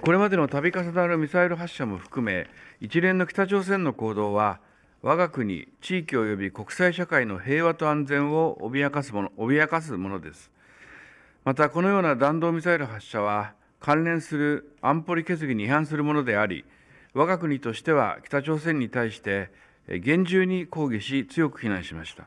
これまでの度重なるミサイル発射も含め、一連の北朝鮮の行動は、我が国、地域及び国際社会の平和と安全を脅かすもの脅かすものです。また、このような弾道ミサイル発射は、関連する安保理決議に違反するものであり、我が国としては北朝鮮に対して厳重に抗議し、強く非難しました。